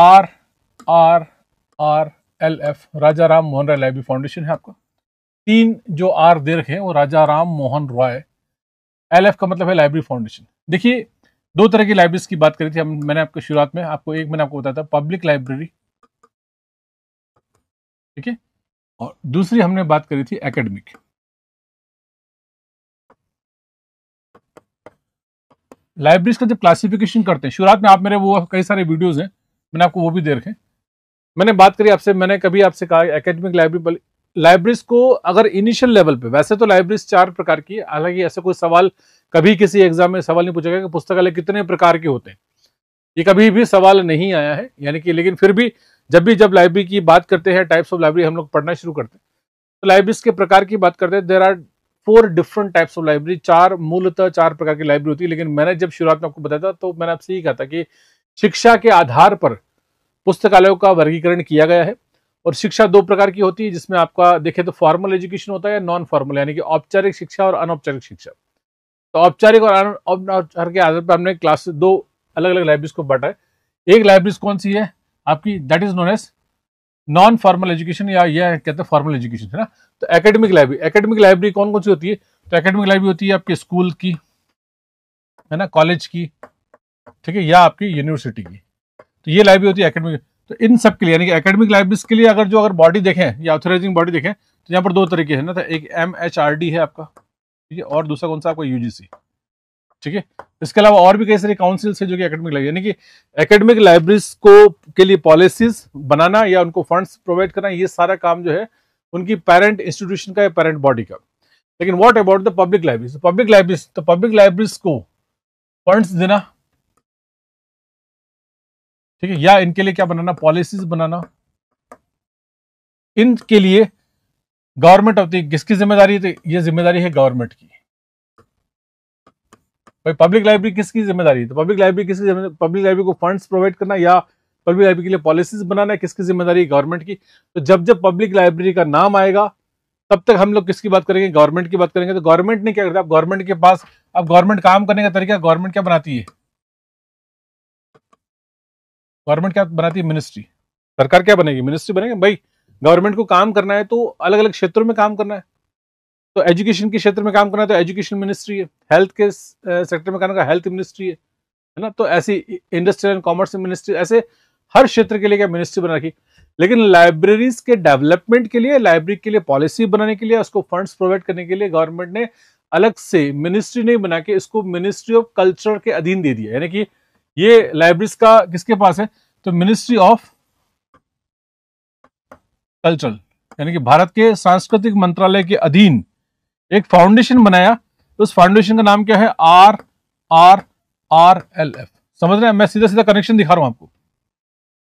Are R R L F Raja Ram Mohan Rai library foundation है आपका तीन जो आर दे रखे हैं वो राजा राम मोहन रॉय एल एफ का मतलब है लाइब्रेरी फाउंडेशन देखिए दो तरह की लाइब्रेरीज की बात करी थी हम मैंने आपको शुरुआत में आपको एक मैंने आपको बताया था पब्लिक लाइब्रेरी ठीक है और दूसरी हमने बात करी थी एकेडमिक लाइब्रेरीज का जब क्लासिफिकेशन करते हैं शुरुआत में आप मेरे वो कई सारे वीडियोज हैं मैंने आपको वो भी दे रखे मैंने बात करी आपसे मैंने कभी आपसे कहा एकेडमिक लाइब्रेरी लाइब्रेरीज को अगर इनिशियल लेवल पे वैसे तो लाइब्रेरीज चार प्रकार की हालांकि ऐसे कोई सवाल कभी किसी एग्जाम में सवाल नहीं पूछा गया कि पुस्तकालय कितने प्रकार के होते हैं ये कभी भी सवाल नहीं आया है यानी कि लेकिन फिर भी जब भी जब लाइब्रेरी की बात करते हैं टाइप्स ऑफ लाइब्रेरी हम लोग पढ़ना शुरू करते हैं तो लाइब्रेरीज के प्रकार की बात करते हैं there are four different types of library चार मूलतः चार प्रकार की लाइब्रेरी होती है लेकिन मैंने जब शुरुआत में आपको बताया था तो मैंने आपसे ये कहा था कि शिक्षा के आधार पर पुस्तकालयों का वर्गीकरण किया गया है और शिक्षा दो प्रकार की होती है जिसमें आपका देखें तो फॉर्मल एजुकेशन होता है या नॉन फॉर्मल यानी कि औपचारिक शिक्षा और अनौपचारिक शिक्षा तो औपचारिक और अनौपचारिक के आधार पर हमने क्लास दो अलग अलग लाइब्रेरीज को बांटा है एक लाइब्रेरीज कौन सी है आपकी that is known as non formal education या यह कहते हैं फॉर्मल एजुकेशन है ना तो एकेडमिक लाइब्रेरी एकेडमिक लाइब्रेरी कौन कौन सी होती है तो एकेडमिक लाइब्रेरी होती है आपके स्कूल की है ना कॉलेज की ठीक है या आपकी यूनिवर्सिटी की तो ये लाइब्रेरी होती है एकेडमिक तो इन सब के लिए यानी कि एकेडमिक लाइब्रेरीज के लिए अगर जो अगर बॉडी देखें या ऑथोराइजिंग बॉडी देखें तो यहाँ पर दो तरीके हैं ना तो एक एम एच आर डी है आपका ठीक है और दूसरा कौन सा आपका यूजीसी ठीक है इसके अलावा और भी कई सारी काउंसिल्स है जो कि एकेडमिक लाइब्रेरी यानी कि एकेडमिक लाइब्रेरीज को के लिए पॉलिसीज बनाना या उनको फंड्स प्रोवाइड करना ये सारा काम जो है उनकी पेरेंट इंस्टीट्यूशन का या पेरेंट बॉडी का लेकिन what about the public libraries public libraries तो पब्लिक लाइब्रेरीज को फंड्स देना ठीक है या इनके लिए क्या बनाना पॉलिसीज बनाना इनके लिए गवर्नमेंट ऑफ दी किसकी जिम्मेदारी थी ये जिम्मेदारी है गवर्नमेंट की भाई पब्लिक लाइब्रेरी किसकी जिम्मेदारी तो पब्लिक लाइब्रेरी किसकी जिम्मेदारी पब्लिक लाइब्रेरी को फंड्स प्रोवाइड करना या पब्लिक लाइब्रेरी के लिए पॉलिसीज बनाना है किसकी जिम्मेदारी गवर्नमेंट की तो जब जब पब्लिक लाइब्रेरी का नाम आएगा तब तक हम लोग किसकी बात करेंगे गवर्नमेंट की बात करेंगे तो गवर्नमेंट ने क्या करता है गवर्नमेंट के पास अब गवर्नमेंट काम करने का तरीका गवर्नमेंट क्या बनाती है गवर्नमेंट क्या बनाती है मिनिस्ट्री सरकार क्या बनेगी मिनिस्ट्री बनेगी भाई गवर्नमेंट को काम करना है तो अलग अलग क्षेत्रों में काम करना है तो एजुकेशन के क्षेत्र में काम करना है तो एजुकेशन मिनिस्ट्री है हेल्थ के सेक्टर में काम करना हेल्थ मिनिस्ट्री है है ना तो ऐसी इंडस्ट्रियल एंड कॉमर्स मिनिस्ट्री ऐसे हर क्षेत्र के लिए क्या मिनिस्ट्री बना रखी लेकिन लाइब्रेरीज के डेवलपमेंट के लिए लाइब्रेरी के लिए पॉलिसी बनाने के लिए उसको फंड्स प्रोवाइड करने के लिए गवर्नमेंट ने अलग से मिनिस्ट्री नहीं बना के इसको मिनिस्ट्री ऑफ कल्चर के अधीन दे दिया यानी कि ये लाइब्रेरीज का किसके पास है तो मिनिस्ट्री ऑफ कल्चरल यानी कि भारत के सांस्कृतिक मंत्रालय के अधीन एक फाउंडेशन बनाया तो उस फाउंडेशन का नाम क्या है R R R L F समझ रहे हैं मैं सीधा सीधा कनेक्शन दिखा रहा हूं आपको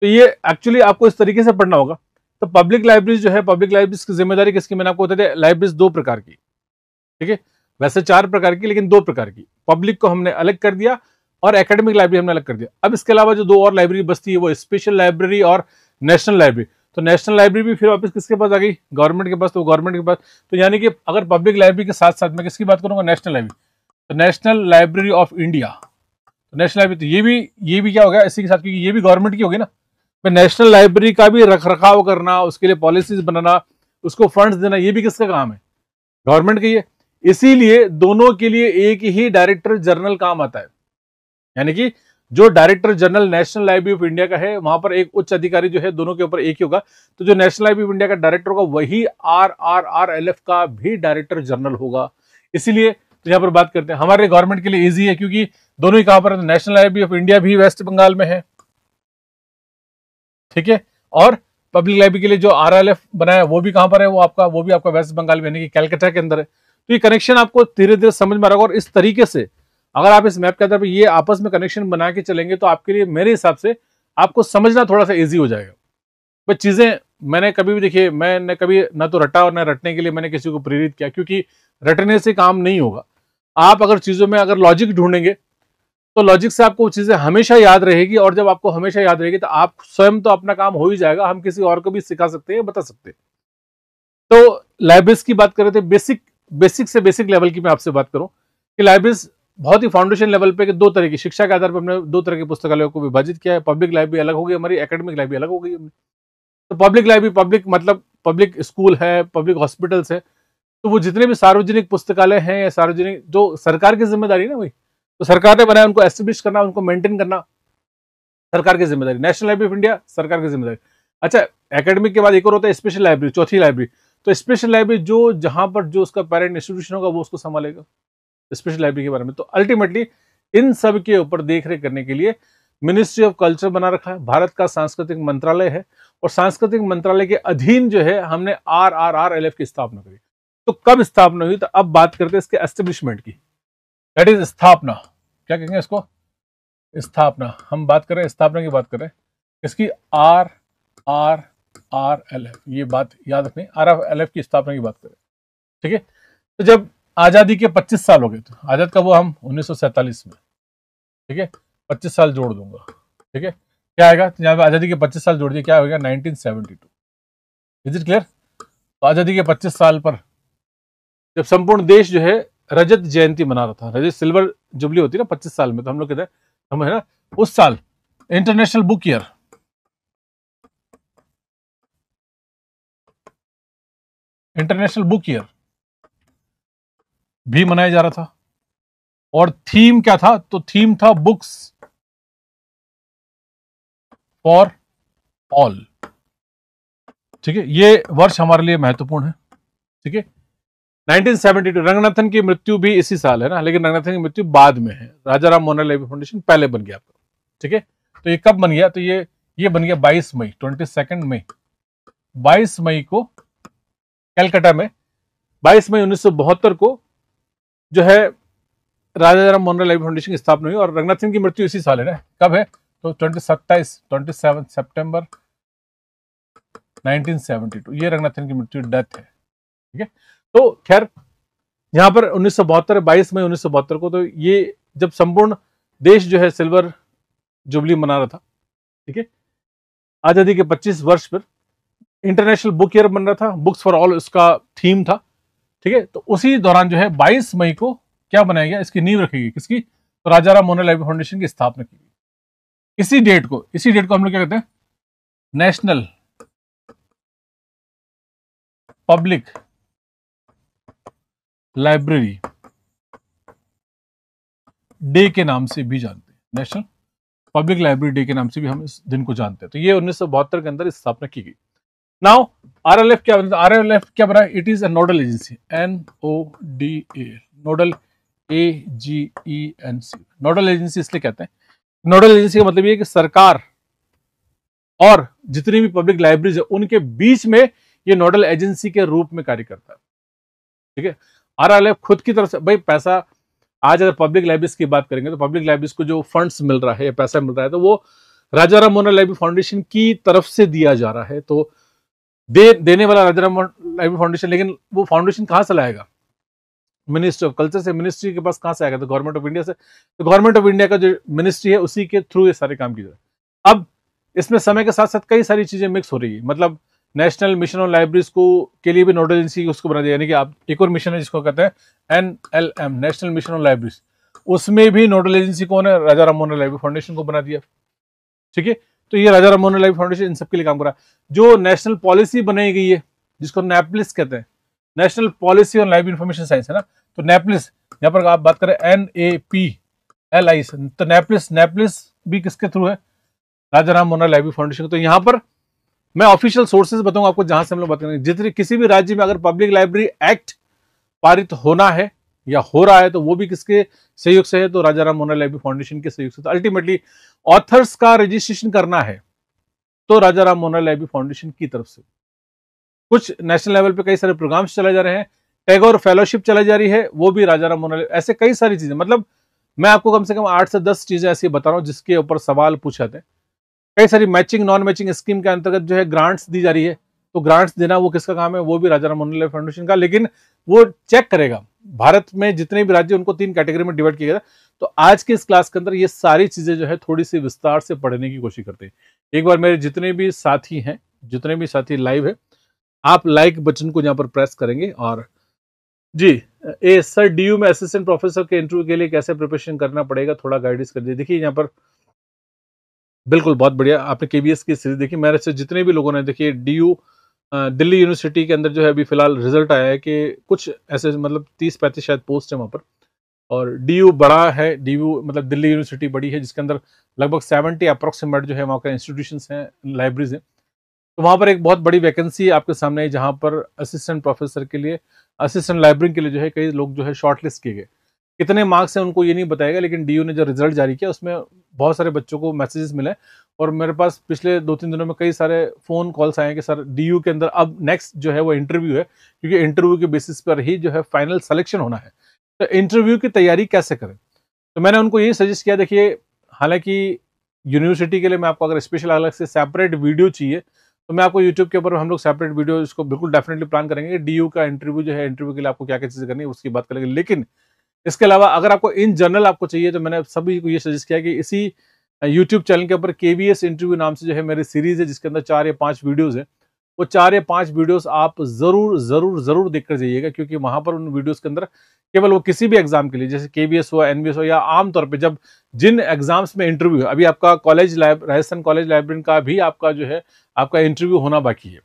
तो ये एक्चुअली आपको इस तरीके से पढ़ना होगा तो पब्लिक लाइब्रेरीज जो है पब्लिक लाइब्रेरीज की जिम्मेदारी किसकी मैंने आपको बताया लाइब्रेरीज दो प्रकार की ठीक है वैसे चार प्रकार की लेकिन दो प्रकार की पब्लिक को हमने अलग कर दिया और एकेडमिक लाइब्रेरी हमने अलग कर दिया अब इसके अलावा जो दो और लाइब्रेरी बसती है वो स्पेशल लाइब्रेरी और नेशनल लाइब्रेरी तो नेशनल लाइब्रेरी भी फिर वापस किसके पास आ गई गवर्नमेंट के पास तो गवर्नमेंट के पास तो यानी कि अगर पब्लिक लाइब्रेरी के साथ साथ मैं किसकी बात करूंगा नेशनल लाइब्रेरी तो नेशनल लाइब्रेरी ऑफ इंडिया तो नेशनल लाइब्रेरी तो ये भी ये भी क्या होगा इसी के साथ क्योंकि ये भी गवर्नमेंट की होगी ना तो नेशनल लाइब्रेरी का भी रख रखाव करना उसके लिए पॉलिसीज बनाना उसको फंड्स देना ये भी किसका काम है गवर्नमेंट का ही है इसीलिए दोनों के लिए एक ही डायरेक्टर जनरल काम आता है यानी कि जो director general national library of India का है वहां पर एक उच्च अधिकारी जो है दोनों के ऊपर एक ही होगा तो जो नेशनल लाइब्रेरी ऑफ इंडिया का डायरेक्टर होगा वही R R R L F का भी डायरेक्टर जनरल होगा इसीलिए तो यहाँ पर बात करते हैं हमारे गवर्नमेंट के लिए इजी है क्योंकि दोनों ही कहां पर नेशनल लाइब्रेरी ऑफ इंडिया भी वेस्ट बंगाल में है ठीक है और पब्लिक लाइब्रेरी के लिए जो आर बनाया वो भी कहां पर है वो आपका वो भी आपका वेस्ट बंगाल में यानी कि कैलकाटा के अंदर है तो ये कनेक्शन आपको धीरे धीरे समझ में आ रहा होगा और इस तरीके से अगर आप इस मैप के आधार पर ये आपस में कनेक्शन बना के चलेंगे तो आपके लिए मेरे हिसाब से आपको समझना थोड़ा सा ईजी हो जाएगा वह चीज़ें मैंने कभी भी देखिए मैंने कभी ना तो रटा और ना रटने के लिए मैंने किसी को प्रेरित किया क्योंकि रटने से काम नहीं होगा आप अगर चीज़ों में अगर लॉजिक ढूंढेंगे तो लॉजिक से आपको वो चीज़ें हमेशा याद रहेगी और जब आपको हमेशा याद रहेगी तो आप स्वयं तो अपना काम हो ही जाएगा हम किसी और को भी सिखा सकते हैं बता सकते हैं तो लाइब्रेरीज की बात करें तो बेसिक बेसिक से बेसिक लेवल की मैं आपसे बात करूं कि लाइब्रेरीज बहुत ही फाउंडेशन लेवल पे के दो तरह की शिक्षा के आधार पर हमने दो तरह के पुस्तकालयों को विभाजित किया है पब्लिक लाइब्रेरी अलग हो गई हमारी एकेडमिक लाइब्रेरी अलग हो गई तो पब्लिक लाइब्रेरी पब्लिक मतलब पब्लिक स्कूल है पब्लिक हॉस्पिटल्स है तो वो जितने भी सार्वजनिक पुस्तकालय हैं या सार्वजनिक जो सरकार की जिम्मेदारी है ना भाई तो सरकार ने बनाया उनको एस्टेब्लिश करना उनको मेंटेन करना सरकार की जिम्मेदारी नेशनल लाइब्रेरी ऑफ इंडिया सरकार की जिम्मेदारी अच्छा एकेडमिक के बाद एक और होता है स्पेशल लाइब्रेरी चौथी लाइब्रेरी तो स्पेशल लाइब्रेरी जो जहां पर जो उसका पेरेंट इंस्टीट्यूशन होगा वो उसको संभालेगा स्पेशल लाइब्रेरी के बारे में तो अल्टीमेटली इन सब के ऊपर देख रेख करने के लिए मिनिस्ट्री ऑफ कल्चर बना रखा है भारत का सांस्कृतिक मंत्रालय है और सांस्कृतिक मंत्रालय के अधीन जो है हमने R R R L F की स्थापना करी तो कब स्थापना हुई तो अब बात करते हैं इसके एस्टेब्लिशमेंट की दैट इज स्थापना क्या कहेंगे इसको स्थापना हम बात कर रहे हैं स्थापना की बात कर रहे हैं इसकी R R R L F ये बात याद रखें आर आर एल एफ की स्थापना की बात करें ठीक है तो जब आज़ादी के 25 साल हो गए थे तो। आज़ाद का वो हम 1947 में ठीक है 25 साल जोड़ दूंगा ठीक है क्या आएगा तो यहाँ पे आज़ादी के 25 साल जोड़ दिए क्या होगा 1972 इज इट क्लियर तो आज़ादी के 25 साल पर जब संपूर्ण देश जो है रजत जयंती मना रहा था रजत सिल्वर जुबली होती है ना पच्चीस साल में तो हम लोग कहते हैं हम है ना उस साल international book year international book year भी मनाया जा रहा था और थीम क्या था तो थीम था बुक्स फॉर ऑल ठीक है ये वर्ष हमारे लिए महत्वपूर्ण है ठीक है 1972 रंगनाथन की मृत्यु भी इसी साल है ना लेकिन रंगनाथन की मृत्यु बाद में है राजा राम मोहन लेवी फाउंडेशन पहले बन गया ठीक है तो ये कब बन गया तो ये ये बन गया 22 मई 22 मई 22 मई को कलकत्ता में 22 मई उन्नीस को जो है राजा राम मोहन लाइब्रेरी फाउंडेशन की स्थापना हुई और रंगनाथ सिंह की मृत्यु इसी साल है ना कब है तो ट्वेंटी सत्ताईस ट्वेंटी सेवन सेप्टेम्बर टू ये सिंह की मृत्यु डेथ है ठीक है तो खैर यहाँ पर उन्नीस सौ बहत्तर बाईस मई उन्नीस को तो ये जब संपूर्ण देश जो है सिल्वर जुबली मना रहा था ठीक है आज़ादी के 25 वर्ष पर इंटरनेशनल बुक ईयर बन रहा था बुक्स फॉर ऑल उसका थीम था ठीक है तो उसी दौरान जो है बाईस मई को क्या बनाया गया इसकी नींव रखी गई किसकी तो राजा राम मोहन लाइब्रेरी फाउंडेशन की स्थापना की गई इसी डेट को इसी डेट को हम लोग क्या कहते हैं नेशनल पब्लिक लाइब्रेरी डे के नाम से भी जानते हैं नेशनल पब्लिक लाइब्रेरी डे के नाम से भी हम इस दिन को जानते हैं तो ये उन्नीस के अंदर स्थापना की गई Now, RLF क्या बना RLF क्या बना it is a nodal agency N O D A nodal A G E N C nodal agency इसलिए कहते हैं नोडल एजेंसी का मतलब ये कि सरकार और जितनी भी पब्लिक लाइब्रेरीज है उनके बीच में ये नोडल एजेंसी के रूप में कार्य करता है ठीक है आर खुद की तरफ से भाई पैसा आज अगर पब्लिक लाइब्रेरीज की बात करेंगे तो पब्लिक लाइब्रेरीज को जो फंड्स मिल रहा है या पैसा मिल रहा है तो वो राजा राम मोहन लाइब्रेरी फाउंडेशन की तरफ से दिया जा रहा है तो दे देने वाला राजाराम लाइब्रेरी फाउंडेशन लेकिन वो फाउंडेशन कहाँ से लाएगा मिनिस्ट्री ऑफ कल्चर से मिनिस्ट्री के पास कहाँ से आएगा तो गवर्नमेंट ऑफ इंडिया से तो गवर्नमेंट ऑफ इंडिया का जो मिनिस्ट्री है उसी के थ्रू ये सारे काम किए जाए अब इसमें समय के साथ साथ कई सारी चीज़ें मिक्स हो रही है मतलब नेशनल मिशन ऑन लाइब्रेरीज को के लिए भी नोडल एजेंसी उसको बना दिया यानी कि आप एक और मिशन है जिसको कहते हैं N L M national mission on libraries उसमें भी नोडल एजेंसी कौन है राजा राम मोहन लाइब्रेरी फाउंडेशन को बना दिया ठीक है तो ये राजा रामोहन लाइफ फाउंडेशन इन सबके लिए काम कर रहा है जो नेशनल पॉलिसी बनाई गई है जिसको नेपलिस कहते हैं national policy on life information science है ना तो नेपलिस यहाँ पर आप बात करें N A P L I तो नेपलिस नेपलिस भी किसके थ्रू है राजा राम मोहन लाइब्रेरी फाउंडेशन तो यहाँ पर मैं ऑफिशियल सोर्सेज बताऊंगा आपको जहां से हम लोग बात करेंगे जितने किसी भी राज्य में अगर पब्लिक लाइब्रेरी एक्ट पारित होना है या हो रहा है तो वो भी किसके सहयोग से है तो राजा राम मोहन लाइब्रेरी फाउंडेशन के सहयोग से तो अल्टीमेटली ऑथर्स का रजिस्ट्रेशन करना है तो राजा राम मोहन लाइब्रेरी फाउंडेशन की तरफ से कुछ नेशनल लेवल पे कई सारे प्रोग्राम्स चलाए जा रहे हैं टैगोर फेलोशिप चलाई जा रही है वो भी राजा राम मोहन ऐसे कई सारी चीजें मतलब मैं आपको कम से कम आठ से दस चीजें ऐसी बता रहा हूँ जिसके ऊपर सवाल पूछ जाते हैं कई सारी मैचिंग नॉन मैचिंग स्कीम के अंतर्गत जो है ग्रांट्स दी जा रही है तो ग्रांट्स देना वो किसका काम है वो भी राजा राम मोहन फाउंडेशन का लेकिन वो चेक करेगा भारत में जितने भी राज्य उनको तीन कैटेगरी में डिवाइड किया गया तो आज के इस क्लास के अंदर ये सारी चीज़ें जो है थोड़ी सी विस्तार से पढ़ने की कोशिश करते हैं एक बार मेरे जितने भी साथी हैं जितने भी साथी लाइव है आप लाइक बटन को यहाँ पर प्रेस करेंगे और जी ए सर डी में असिस्टेंट प्रोफेसर के इंटरव्यू के लिए कैसे प्रिपरेशन करना पड़ेगा थोड़ा गाइडेंस कर दीजिए देखिए यहाँ पर बिल्कुल बहुत बढ़िया आपने केबीएस की सीरीज देखी मेरे से जितने भी लोगों ने देखिए डी दिल्ली यूनिवर्सिटी के अंदर जो है अभी फिलहाल रिजल्ट आया है कि कुछ ऐसे मतलब तीस पैंतीस शायद पोस्ट है वहाँ पर और डी बड़ा है डी मतलब दिल्ली यूनिवर्सिटी बड़ी है जिसके अंदर लगभग सेवेंटी अप्रोक्सीमेट जो है वहाँ का इंस्टीट्यूशन हैं लाइब्रेरीज हैं तो वहाँ पर एक बहुत बड़ी वैकेंसी है आपके सामने है जहाँ पर असिस्टेंट प्रोफेसर के लिए असिस्टेंट लाइब्रेरी के लिए जो है कई लोग जो है शॉर्टलिस्ट किए गए कितने मार्क्स हैं उनको ये नहीं बताएगा लेकिन डी ने जो रिजल्ट जारी किया उसमें बहुत सारे बच्चों को मैसेजेस मिले और मेरे पास पिछले दो तीन दिनों में कई सारे फ़ोन कॉल्स आए हैं कि सर डी के अंदर अब नेक्स्ट जो है वो इंटरव्यू है क्योंकि इंटरव्यू के बेसिस पर ही जो है फाइनल सेलेक्शन होना है तो इंटरव्यू की तैयारी कैसे करें तो मैंने उनको यही सजेस्ट किया देखिए हालांकि यूनिवर्सिटी के लिए मैं आपको अगर स्पेशल अलग से सेपरेट वीडियो चाहिए तो मैं आपको यूट्यूब के ऊपर हम लोग सेपरेट वीडियो इसको बिल्कुल डेफिनेटली प्लान करेंगे डी का इंटरव्यू जो है इंटरव्यू के लिए आपको क्या क्या चीज़ें करनी है उसकी बात करेंगे लेकिन इसके अलावा अगर आपको इन जनरल आपको चाहिए तो मैंने सभी को ये सजेस्ट किया कि इसी यूट्यूब चैनल के ऊपर के इंटरव्यू नाम से जो है मेरी सीरीज है जिसके अंदर चार या पाँच वीडियोस हैं वो चार या पांच वीडियोस आप जरूर जरूर जरूर देखकर जाइएगा क्योंकि वहां पर उन वीडियोस के अंदर केवल वो किसी भी एग्जाम के लिए जैसे के हो एन हो या आमतौर पर जब जिन एग्जाम्स में इंटरव्यू है अभी आपका कॉलेज राजस्थान कॉलेज लाइब्रेरी का भी आपका जो है आपका इंटरव्यू होना बाकी है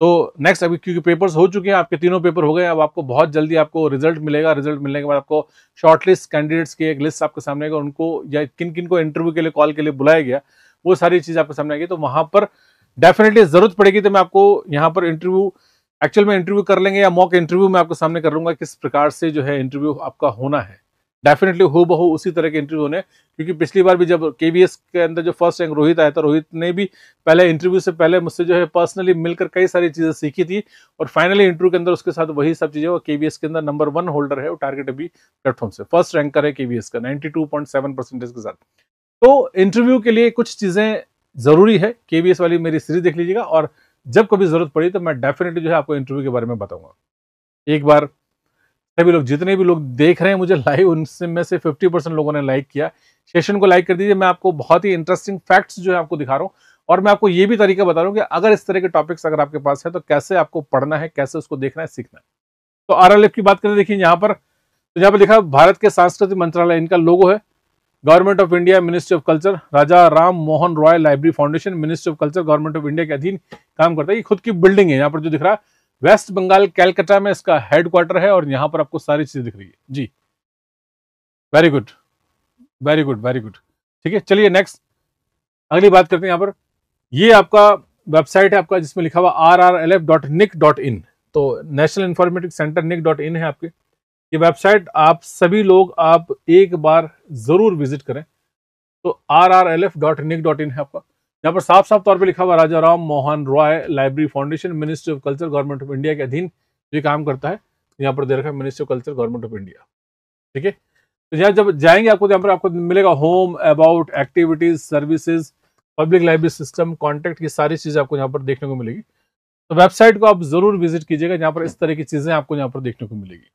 तो नेक्स्ट अभी क्योंकि पेपर्स हो चुके हैं आपके तीनों पेपर हो गए अब आपको बहुत जल्दी आपको रिजल्ट मिलेगा रिजल्ट मिलने के बाद आपको शॉर्टलिस्ट कैंडिडेट्स की एक लिस्ट आपके सामने आएगा उनको या किन किन को इंटरव्यू के लिए कॉल के लिए बुलाया गया वो सारी चीज़ आपके सामने आएगी तो वहाँ पर डेफिनेटली ज़रूरत पड़ेगी तो मैं आपको यहाँ पर इंटरव्यू एक्चुअल में इंटरव्यू कर लेंगे या मॉक इंटरव्यू मैं आपके सामने कर लूँगा किस प्रकार से जो है इंटरव्यू आपका होना है डेफिनेटली हो बहु उसी तरह के इंटरव्यू होने क्योंकि पिछली बार भी जब के के अंदर जो फर्स्ट रैंक रोहित आया था रोहित ने भी पहले इंटरव्यू से पहले मुझसे जो है पर्सनली मिलकर कई सारी चीज़ें सीखी थी और फाइनली इंटरव्यू के अंदर उसके साथ वही सब चीज़ें वो के के अंदर नंबर वन होल्डर है वो टारगेट अभी प्लेटफॉर्म से फर्स्ट रैंक कर है के का नाइन्टी के साथ तो इंटरव्यू के लिए कुछ चीज़ें ज़रूरी है के वाली मेरी सीरीज देख लीजिएगा और जब कभी ज़रूरत पड़ी तो मैं डेफिनेटली जो है आपको इंटरव्यू के बारे में बताऊँगा एक बार सभी लोग जितने भी लोग देख रहे हैं मुझे लाइव उनसे में से 50 परसेंट लोगों ने लाइक किया सेशन को लाइक कर दीजिए मैं आपको बहुत ही इंटरेस्टिंग फैक्ट्स जो है आपको दिखा रहा हूँ और मैं आपको ये भी तरीका बता रहा हूँ कि अगर इस तरह के टॉपिक्स अगर आपके पास है तो कैसे आपको पढ़ना है कैसे उसको देखना है सीखना है तो आर की बात करें देखिए यहाँ पर तो यहाँ पर लिखा भारत के सांस्कृतिक मंत्रालय इनका लोगो है government of India ministry of culture Raja Ram Mohan Roy library foundation ministry of culture government of India के अधीन काम करता है ये खुद की बिल्डिंग है यहाँ पर जो दिख रहा है वेस्ट बंगाल कैलकाटा में इसका हेडक्वार्टर है और यहाँ पर आपको सारी चीज़ दिख रही है जी very good very good very good ठीक है चलिए नेक्स्ट अगली बात करते हैं यहाँ पर ये आपका वेबसाइट है आपका जिसमें लिखा हुआ R R L F dot NIC dot in तो national informatic centre NIC dot in है आपके ये वेबसाइट आप सभी लोग आप एक बार ज़रूर विजिट करें तो R R L F dot NIC dot in है आपका यहाँ पर साफ साफ तौर पर लिखा हुआ Raja Ram Mohan Roy library foundation ministry of culture government of India के अधीन ये काम करता है यहाँ पर दे रखा है ministry of culture government of India ठीक है तो यहाँ जब जाएंगे आपको तो यहाँ पर आपको मिलेगा home about activities services public library system contact की सारी चीज़ें आपको यहाँ पर देखने को मिलेगी तो वेबसाइट को आप जरूर विजिट कीजिएगा यहाँ पर इस तरह की चीज़ें आपको यहाँ पर देखने को मिलेगी